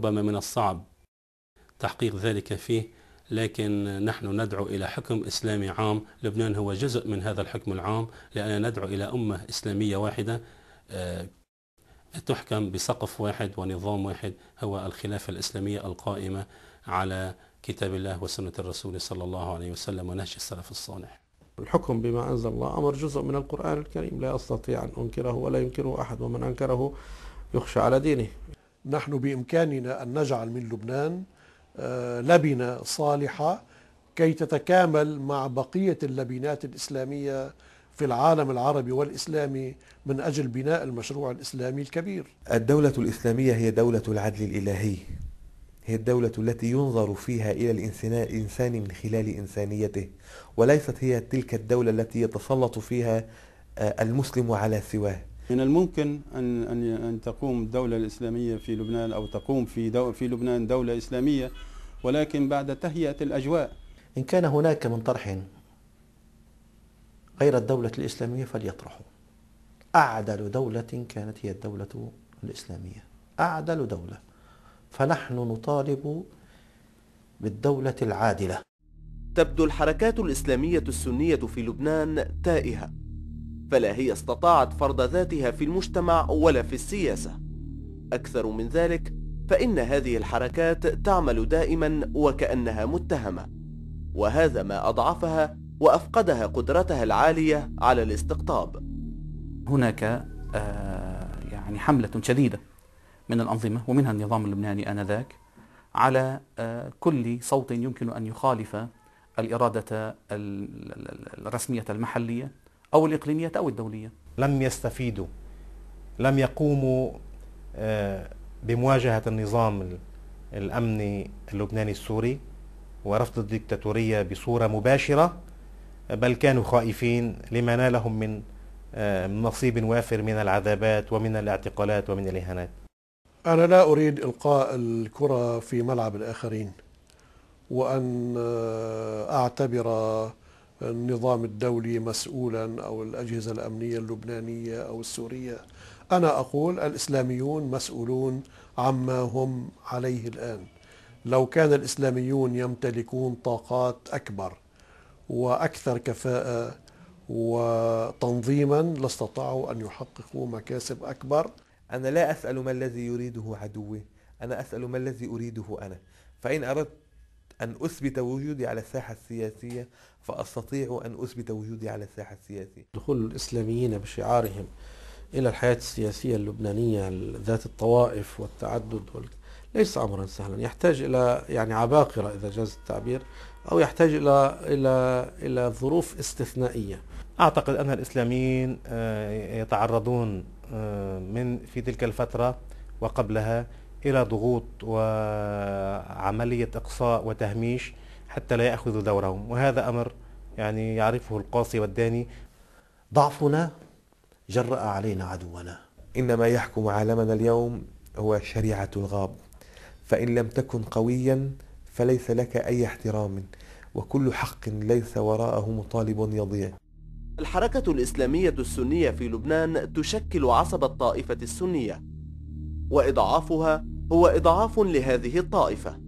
ربما من الصعب تحقيق ذلك فيه لكن نحن ندعو إلى حكم إسلامي عام لبنان هو جزء من هذا الحكم العام لأننا ندعو إلى أمة إسلامية واحدة آه، تحكم بسقف واحد ونظام واحد هو الخلافة الإسلامية القائمة على كتاب الله وسنة الرسول صلى الله عليه وسلم ونهج السلف الصالح الحكم بما أنزل الله أمر جزء من القرآن الكريم لا أستطيع أن أنكره ولا ينكره أحد ومن أنكره يخشى على دينه نحن بإمكاننا أن نجعل من لبنان آه، لبنة صالحة كي تتكامل مع بقية اللبنات الإسلامية في العالم العربي والإسلامي من أجل بناء المشروع الإسلامي الكبير الدولة الإسلامية هي دولة العدل الإلهي هي الدولة التي ينظر فيها إلى الإنسان من خلال إنسانيته وليست هي تلك الدولة التي يتسلط فيها آه، المسلم على سواه من الممكن أن أن أن تقوم الدولة الإسلامية في لبنان أو تقوم في دو في لبنان دولة إسلامية ولكن بعد تهيئة الأجواء إن كان هناك من طرح غير الدولة الإسلامية فليطرحوا أعدل دولة كانت هي الدولة الإسلامية أعدل دولة فنحن نطالب بالدولة العادلة تبدو الحركات الإسلامية السنية في لبنان تائهة فلا هي استطاعت فرض ذاتها في المجتمع ولا في السياسة أكثر من ذلك فإن هذه الحركات تعمل دائما وكأنها متهمة وهذا ما أضعفها وأفقدها قدرتها العالية على الاستقطاب هناك آه، يعني حملة شديدة من الأنظمة ومنها النظام اللبناني آنذاك على آه، كل صوت يمكن أن يخالف الإرادة الرسمية المحلية أو الإقليميات أو الدولية لم يستفيدوا لم يقوموا آه، بمواجهة النظام الأمني اللبناني السوري ورفض الدكتاتورية بصورة مباشرة بل كانوا خائفين لما نالهم من آه، نصيب وافر من العذابات ومن الاعتقالات ومن الإهانات أنا لا أريد إلقاء الكرة في ملعب الآخرين وأن آه، أعتبر النظام الدولي مسؤولا أو الأجهزة الأمنية اللبنانية أو السورية أنا أقول الإسلاميون مسؤولون عما هم عليه الآن لو كان الإسلاميون يمتلكون طاقات أكبر وأكثر كفاءة وتنظيما لاستطاعوا أن يحققوا مكاسب أكبر أنا لا أسأل ما الذي يريده عدوي أنا أسأل ما الذي أريده أنا فإن أردت أن أثبت وجودي على الساحة السياسية فأستطيع أن أثبت وجودي على الساحة السياسية دخول الإسلاميين بشعارهم إلى الحياة السياسية اللبنانية ذات الطوائف والتعدد وال... ليس أمرا سهلا يحتاج إلى يعني عباقرة إذا جاز التعبير أو يحتاج إلى إلى إلى ظروف استثنائية أعتقد أن الإسلاميين آه، يتعرضون آه، من في تلك الفترة وقبلها الى ضغوط وعمليه اقصاء وتهميش حتى لا ياخذوا دورهم وهذا امر يعني يعرفه القاصي والداني ضعفنا جرأ علينا عدونا انما يحكم عالمنا اليوم هو شريعة الغاب فإن لم تكن قويا فليس لك أي احترام وكل حق ليس وراءه مطالب يضيع الحركة الإسلامية السنية في لبنان تشكل عصب الطائفة السنية وإضعافها هو إضعاف لهذه الطائفة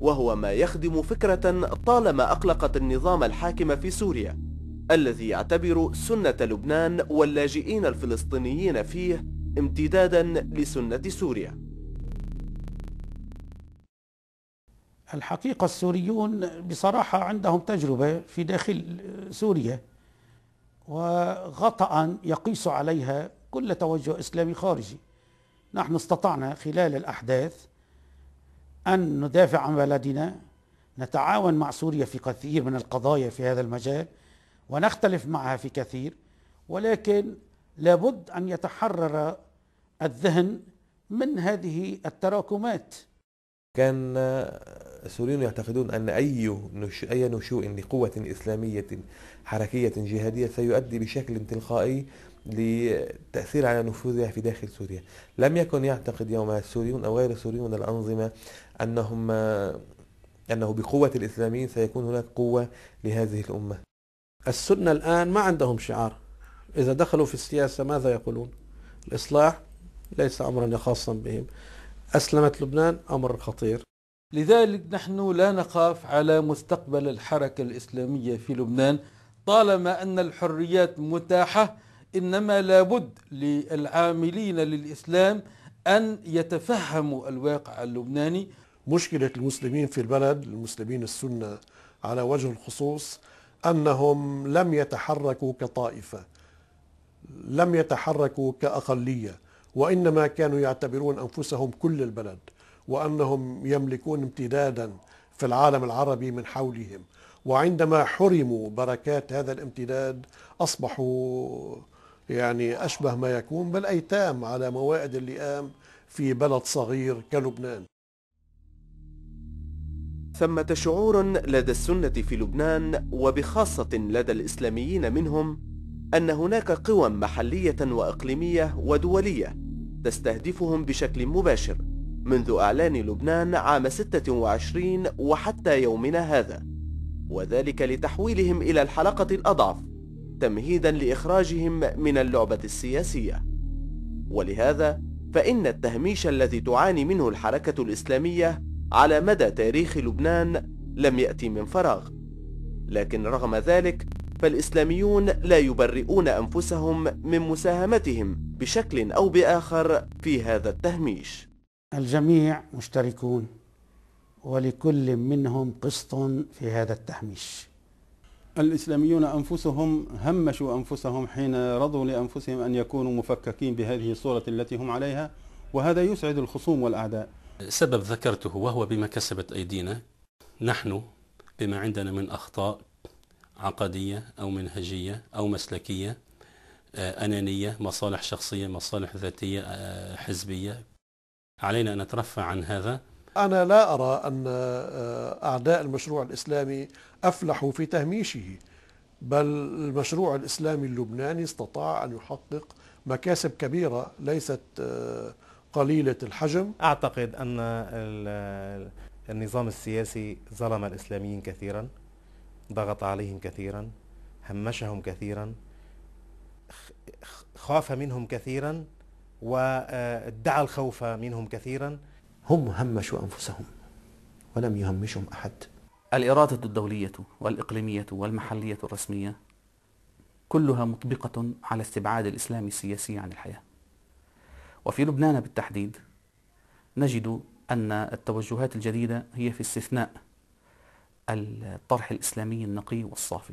وهو ما يخدم فكرة طالما أقلقت النظام الحاكم في سوريا الذي يعتبر سنة لبنان واللاجئين الفلسطينيين فيه امتدادا لسنة سوريا الحقيقة السوريون بصراحة عندهم تجربة في داخل سوريا وغطأ يقيس عليها كل توجه إسلامي خارجي نحن استطعنا خلال الأحداث أن ندافع عن بلدنا نتعاون مع سوريا في كثير من القضايا في هذا المجال ونختلف معها في كثير ولكن لابد أن يتحرر الذهن من هذه التراكمات كان السوريون يعتقدون أن أي أي نشوء لقوة إسلامية حركية جهادية سيؤدي بشكل تلقائي لتأثير على نفوذها في داخل سوريا لم يكن يعتقد يومها السوريون أو غير السوريون الأنظمة أنهم أنه بقوة الإسلاميين سيكون هناك قوة لهذه الأمة السنة الآن ما عندهم شعار إذا دخلوا في السياسة ماذا يقولون الإصلاح ليس أمرا خاصا بهم أسلمت لبنان أمر خطير لذلك نحن لا نخاف على مستقبل الحركة الإسلامية في لبنان طالما أن الحريات متاحة إنما لابد للعاملين للإسلام أن يتفهموا الواقع اللبناني مشكلة المسلمين في البلد المسلمين السنة على وجه الخصوص أنهم لم يتحركوا كطائفة لم يتحركوا كأقلية وإنما كانوا يعتبرون أنفسهم كل البلد وأنهم يملكون امتدادا في العالم العربي من حولهم وعندما حرموا بركات هذا الامتداد أصبحوا يعني أشبه ما يكون بل أيتام على موائد اللئام في بلد صغير كلبنان ثمة شعور لدى السنة في لبنان وبخاصة لدى الإسلاميين منهم أن هناك قوى محلية وإقليمية ودولية تستهدفهم بشكل مباشر منذ أعلان لبنان عام 26 وحتى يومنا هذا وذلك لتحويلهم إلى الحلقة الأضعف تمهيدا لإخراجهم من اللعبة السياسية ولهذا فإن التهميش الذي تعاني منه الحركة الإسلامية على مدى تاريخ لبنان لم يأتي من فراغ لكن رغم ذلك فالإسلاميون لا يبرئون أنفسهم من مساهمتهم بشكل أو بآخر في هذا التهميش الجميع مشتركون ولكل منهم قسط في هذا التهميش الإسلاميون أنفسهم همشوا أنفسهم حين رضوا لأنفسهم أن يكونوا مفككين بهذه الصورة التي هم عليها وهذا يسعد الخصوم والأعداء سبب ذكرته وهو بما كسبت أيدينا نحن بما عندنا من أخطاء عقدية أو منهجية أو مسلكية آه، أنانية مصالح شخصية مصالح ذاتية آه، حزبية علينا أن نترفع عن هذا أنا لا أرى أن آه، أعداء المشروع الإسلامي أفلحوا في تهميشه بل المشروع الإسلامي اللبناني استطاع أن يحقق مكاسب كبيرة ليست قليلة الحجم أعتقد أن النظام السياسي ظلم الإسلاميين كثيرا ضغط عليهم كثيرا همشهم كثيرا خاف منهم كثيرا وادعى الخوف منهم كثيرا هم همشوا انفسهم ولم يهمشهم احد الاراده الدوليه والاقليميه والمحليه الرسميه كلها مطبقه على استبعاد الاسلام السياسي عن الحياه وفي لبنان بالتحديد نجد ان التوجهات الجديده هي في استثناء الطرح الإسلامي النقي والصافي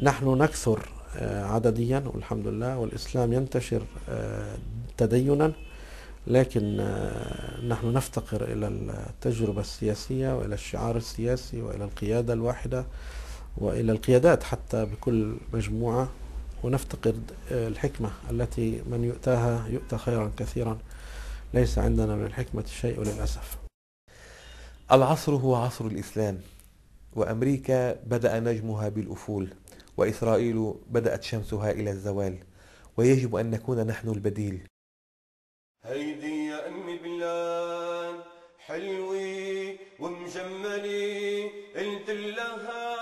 نحن نكثر آه، عدديا والحمد لله والإسلام ينتشر آه، تدينا لكن آه، نحن نفتقر إلى التجربة السياسية وإلى الشعار السياسي وإلى القيادة الواحدة وإلى القيادات حتى بكل مجموعة ونفتقد الحكمة التي من يؤتاها يؤتى خيرا كثيرا ليس عندنا من الحكمة شيء للأسف العصر هو عصر الإسلام وأمريكا بدأ نجمها بالأفول وإسرائيل بدأت شمسها إلى الزوال ويجب أن نكون نحن البديل هيدي يا أمي بلاد حلوي ومجملي قلت لها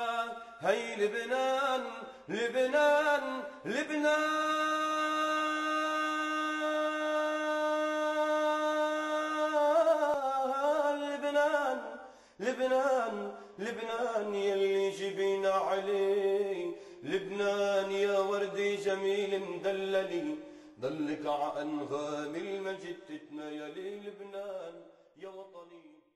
هي لبنان لبنان لبنان لبنان لبنان يلي جبينا عليه لبنان يا وردي جميل مدللي ضلك ع انغام المجد تتنيلي لبنان يا وطني